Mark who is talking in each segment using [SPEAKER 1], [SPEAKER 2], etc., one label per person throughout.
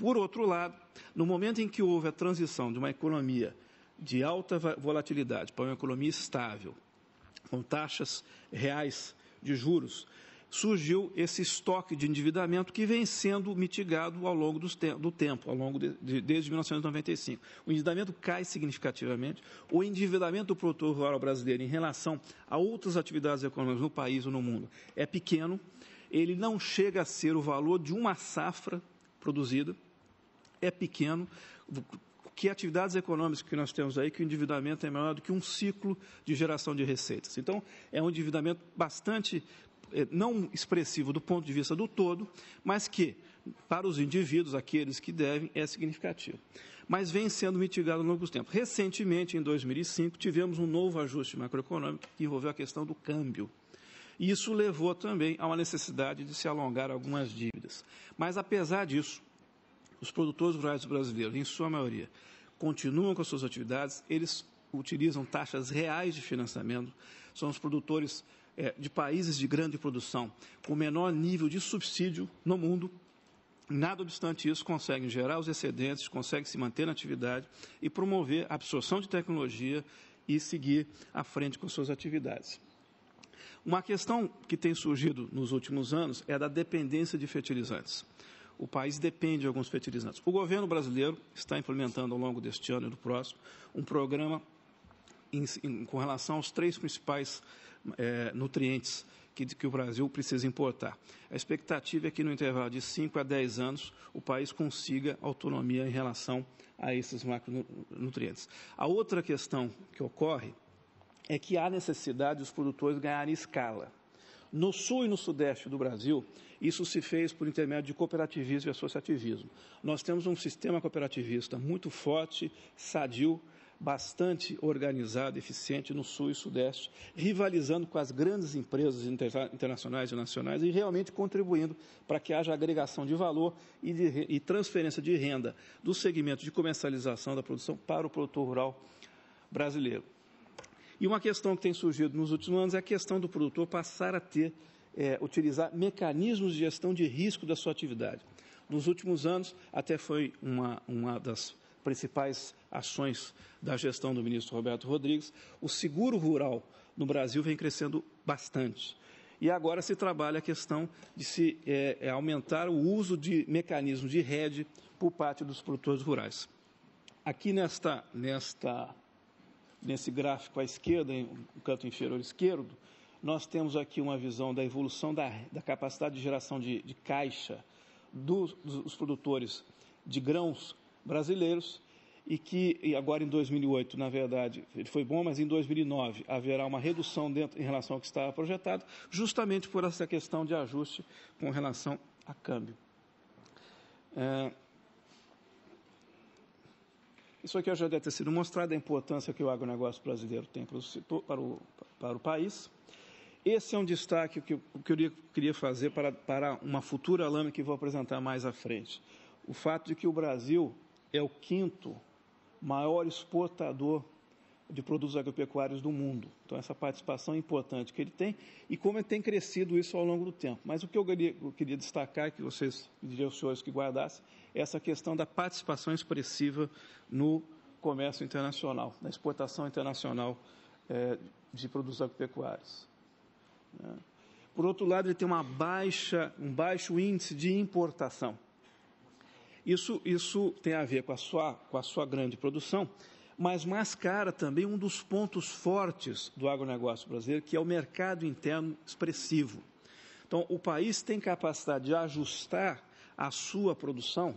[SPEAKER 1] Por outro lado, no momento em que houve a transição de uma economia de alta volatilidade para uma economia estável, com taxas reais de juros, surgiu esse estoque de endividamento que vem sendo mitigado ao longo do tempo, ao longo de, de, desde 1995. O endividamento cai significativamente, o endividamento do produtor rural brasileiro em relação a outras atividades econômicas no país ou no mundo é pequeno, ele não chega a ser o valor de uma safra produzida, é pequeno. Que atividades econômicas que nós temos aí que o endividamento é menor do que um ciclo de geração de receitas. Então, é um endividamento bastante eh, não expressivo do ponto de vista do todo, mas que, para os indivíduos, aqueles que devem, é significativo. Mas vem sendo mitigado ao longo do tempo. Recentemente, em 2005, tivemos um novo ajuste macroeconômico que envolveu a questão do câmbio. E isso levou também a uma necessidade de se alongar algumas dívidas. Mas, apesar disso, os produtores rurais brasileiros, em sua maioria, continuam com as suas atividades, eles utilizam taxas reais de financiamento, são os produtores é, de países de grande produção, com menor nível de subsídio no mundo. Nada obstante isso, conseguem gerar os excedentes, conseguem se manter na atividade e promover a absorção de tecnologia e seguir à frente com suas atividades. Uma questão que tem surgido nos últimos anos é a da dependência de fertilizantes o país depende de alguns fertilizantes. O governo brasileiro está implementando ao longo deste ano e do próximo um programa em, em, com relação aos três principais é, nutrientes que, que, o Brasil precisa importar. A expectativa é que no intervalo de 5 a 10 anos o país consiga autonomia em relação a esses macronutrientes. A outra questão que ocorre é que há necessidade dos produtores ganharem escala. No sul e no sudeste do Brasil, isso se fez por intermédio de cooperativismo e associativismo. Nós temos um sistema cooperativista muito forte, sadio, bastante organizado, eficiente no sul e sudeste, rivalizando com as grandes empresas internacionais e nacionais e realmente contribuindo para que haja agregação de valor e, de, e transferência de renda do segmento de comercialização da produção para o produtor rural brasileiro. E uma questão que tem surgido nos últimos anos é a questão do produtor passar a ter, é, utilizar mecanismos de gestão de risco da sua atividade. Nos últimos anos, até foi uma, uma das principais ações da gestão do ministro Roberto Rodrigues, o seguro rural no Brasil vem crescendo bastante. E agora se trabalha a questão de se é, é aumentar o uso de mecanismos de rede por parte dos produtores rurais. Aqui nesta, nesta nesse gráfico à esquerda, no canto inferior esquerdo, nós temos aqui uma visão da evolução da, da capacidade de geração de, de caixa dos, dos, produtores de grãos brasileiros e que e agora em 2008, na verdade, ele foi bom, mas em 2009 haverá uma redução dentro, em relação ao que estava projetado, justamente por essa questão de ajuste com relação a câmbio. É, isso aqui já deve ter sido mostrado, a importância que o agronegócio brasileiro tem para o, setor, para o, para o país. Esse é um destaque que eu queria, queria fazer para, para uma futura lâmina que vou apresentar mais à frente. O fato de que o Brasil é o quinto maior exportador de produtos agropecuários do mundo. Então, essa participação é importante que ele tem e como ele tem crescido isso ao longo do tempo. Mas o que eu queria, eu queria destacar, que vocês diriam aos senhores que guardassem, é essa questão da participação expressiva no comércio internacional, na exportação internacional é, de produtos agropecuários. Né? Por outro lado, ele tem uma baixa, um baixo índice de importação. Isso, isso tem a ver com a sua, com a sua grande produção mas mascara também um dos pontos fortes do agronegócio brasileiro, que é o mercado interno expressivo. Então, o país tem capacidade de ajustar a sua produção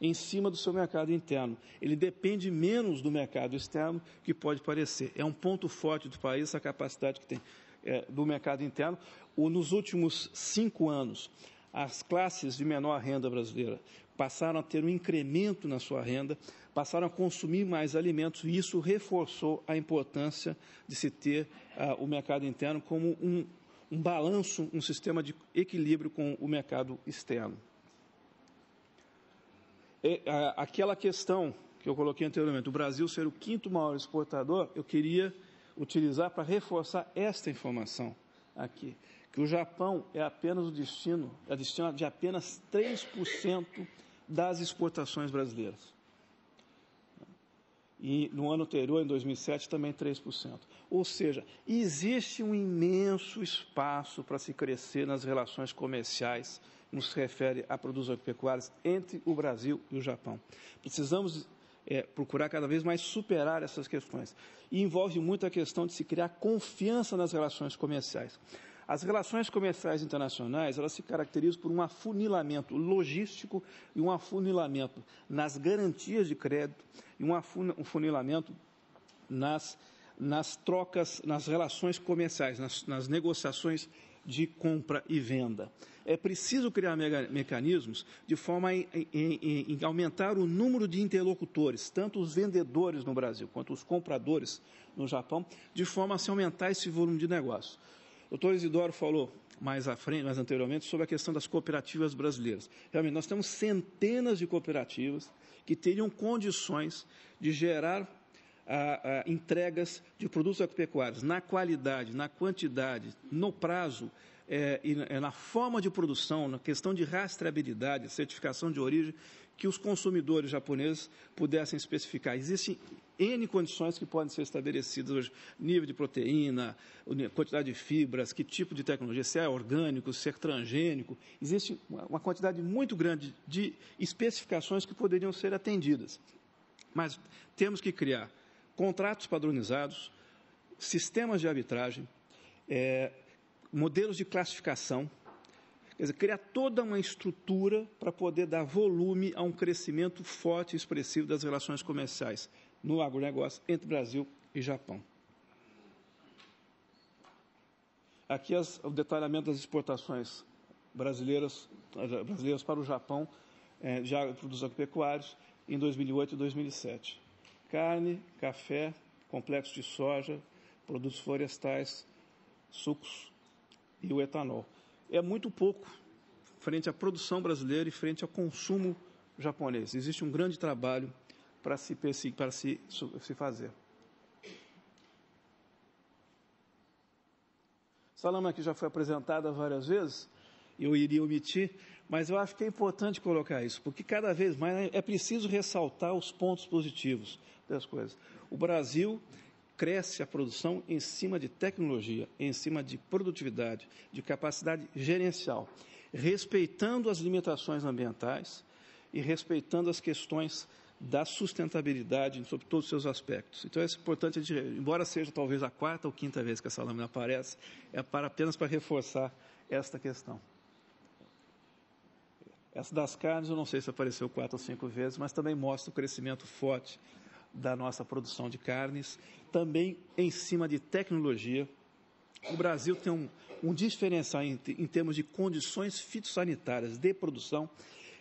[SPEAKER 1] em cima do seu mercado interno. Ele depende menos do mercado externo que pode parecer. É um ponto forte do país essa capacidade que tem é, do mercado interno. O, nos últimos cinco anos, as classes de menor renda brasileira passaram a ter um incremento na sua renda passaram a consumir mais alimentos e isso reforçou a importância de se ter uh, o mercado interno como um, um balanço, um sistema de equilíbrio com o mercado externo. E, ah, aquela questão que eu coloquei anteriormente, o Brasil ser o quinto maior exportador, eu queria utilizar para reforçar esta informação aqui, que o Japão é apenas o destino, é destino de apenas 3% das exportações brasileiras e no ano anterior, em 2007, também 3%. Ou seja, existe um imenso espaço para se crescer nas relações comerciais, no que se refere a produtos agropecuários, entre o Brasil e o Japão. Precisamos é, procurar cada vez mais superar essas questões. E envolve muito a questão de se criar confiança nas relações comerciais. As relações comerciais internacionais, elas se caracterizam por um afunilamento logístico e um afunilamento nas garantias de crédito, e um afunilamento nas, nas trocas, nas relações comerciais, nas, nas negociações de compra e venda. É preciso criar mecanismos de forma a em, em, em aumentar o número de interlocutores, tanto os vendedores no Brasil quanto os compradores no Japão, de forma a se aumentar esse volume de negócio. O doutor Isidoro falou mais à frente, mais anteriormente, sobre a questão das cooperativas brasileiras. Realmente, nós temos centenas de cooperativas que teriam condições de gerar a, ah, a, ah, entregas de produtos agropecuários na qualidade, na quantidade, no prazo é, é, na forma de produção, na questão de rastreabilidade, certificação de origem, que os consumidores japoneses pudessem especificar. Existem N condições que podem ser estabelecidas hoje: nível de proteína, quantidade de fibras, que tipo de tecnologia, se é orgânico, se é transgênico. Existe uma quantidade muito grande de especificações que poderiam ser atendidas. Mas temos que criar contratos padronizados, sistemas de arbitragem. É, modelos de classificação, quer dizer, criar toda uma estrutura para poder dar volume a um crescimento forte e expressivo das relações comerciais no agronegócio entre Brasil e Japão. Aqui as, o detalhamento das exportações brasileiras, brasileiras para o Japão é, de produtos agropecuários em 2008 e 2007. Carne, café, complexo de soja, produtos florestais, sucos, e o etanol. É muito pouco frente à produção brasileira e frente ao consumo japonês. Existe um grande trabalho para se, para se, se fazer. Salama que já foi apresentada várias vezes, eu iria omitir, mas eu acho que é importante colocar isso, porque cada vez mais é preciso ressaltar os pontos positivos das coisas. O Brasil cresce a produção em cima de tecnologia, em cima de produtividade, de capacidade gerencial, respeitando as limitações ambientais e respeitando as questões da sustentabilidade sobre todos os seus aspectos. Então, é, é importante, embora seja talvez a quarta ou quinta vez que essa lâmina aparece, é para, apenas para reforçar esta questão. Essa das carnes, eu não sei se apareceu quatro ou cinco vezes, mas também mostra o crescimento forte da nossa produção de carnes, também em cima de tecnologia. O Brasil tem um, um diferencial em, em termos de condições fitossanitárias de produção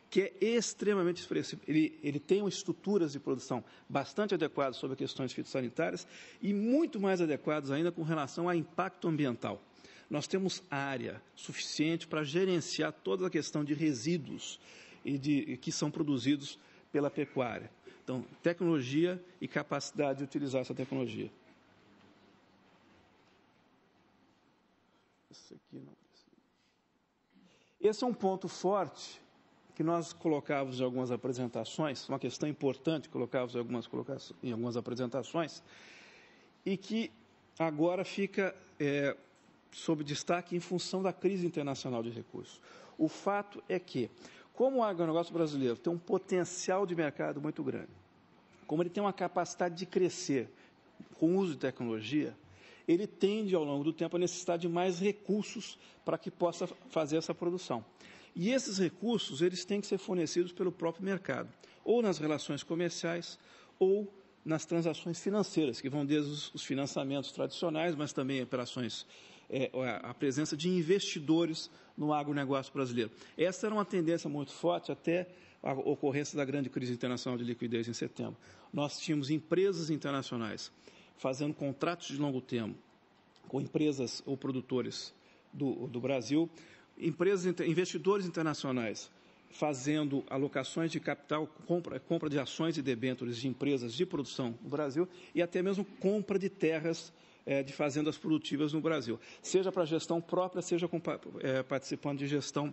[SPEAKER 1] que é extremamente expressivo. Ele, ele tem estruturas de produção bastante adequadas sobre questões fitossanitárias e muito mais adequadas ainda com relação a impacto ambiental. Nós temos área suficiente para gerenciar toda a questão de resíduos e de, que são produzidos pela pecuária. Então, tecnologia e capacidade de utilizar essa tecnologia. aqui não Esse é um ponto forte que nós colocávamos em algumas apresentações, uma questão importante que colocávamos em algumas, em algumas apresentações, e que agora fica é, sob destaque em função da crise internacional de recursos. O fato é que como o agronegócio brasileiro tem um potencial de mercado muito grande, como ele tem uma capacidade de crescer com o uso de tecnologia, ele tende ao longo do tempo a necessitar de mais recursos para que possa fazer essa produção. E esses recursos, eles têm que ser fornecidos pelo próprio mercado, ou nas relações comerciais, ou nas transações financeiras, que vão desde os financiamentos tradicionais, mas também operações é, a presença de investidores no agronegócio brasileiro. Essa era uma tendência muito forte até a ocorrência da grande crise internacional de liquidez em setembro. Nós tínhamos empresas internacionais fazendo contratos de longo termo com empresas ou produtores do, do Brasil, empresas, investidores internacionais fazendo alocações de capital, compra, compra de ações e debêntures de empresas de produção no Brasil e até mesmo compra de terras é, de fazendas produtivas no Brasil, seja para gestão própria, seja com, é, participando de gestão